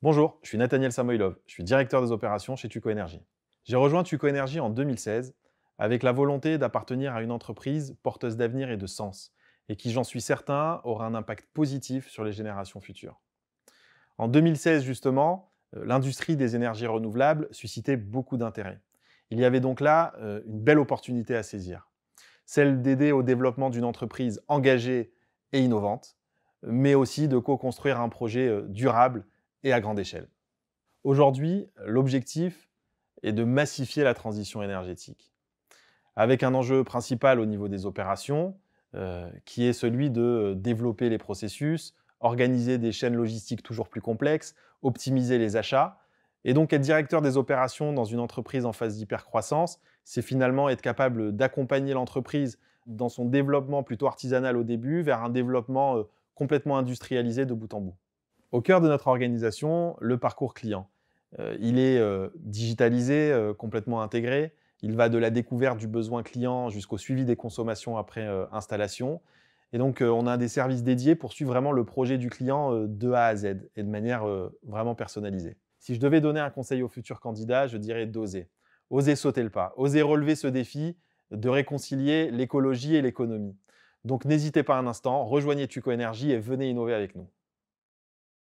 Bonjour, je suis Nathaniel Samoilov, je suis directeur des opérations chez Tuco Energy. J'ai rejoint Tuco Energy en 2016 avec la volonté d'appartenir à une entreprise porteuse d'avenir et de sens, et qui, j'en suis certain, aura un impact positif sur les générations futures. En 2016, justement, euh, l'industrie des énergies renouvelables suscitait beaucoup d'intérêt. Il y avait donc là euh, une belle opportunité à saisir, celle d'aider au développement d'une entreprise engagée et innovante, mais aussi de co-construire un projet euh, durable et à grande échelle. Aujourd'hui, l'objectif est de massifier la transition énergétique, avec un enjeu principal au niveau des opérations, euh, qui est celui de développer les processus, organiser des chaînes logistiques toujours plus complexes, optimiser les achats. Et donc être directeur des opérations dans une entreprise en phase d'hypercroissance, c'est finalement être capable d'accompagner l'entreprise dans son développement plutôt artisanal au début vers un développement euh, complètement industrialisé de bout en bout. Au cœur de notre organisation, le parcours client. Euh, il est euh, digitalisé, euh, complètement intégré. Il va de la découverte du besoin client jusqu'au suivi des consommations après installation. Et donc, on a des services dédiés pour suivre vraiment le projet du client de A à Z et de manière vraiment personnalisée. Si je devais donner un conseil au futur candidat, je dirais d'oser. Oser sauter le pas, oser relever ce défi de réconcilier l'écologie et l'économie. Donc n'hésitez pas un instant, rejoignez Tuco Energy et venez innover avec nous.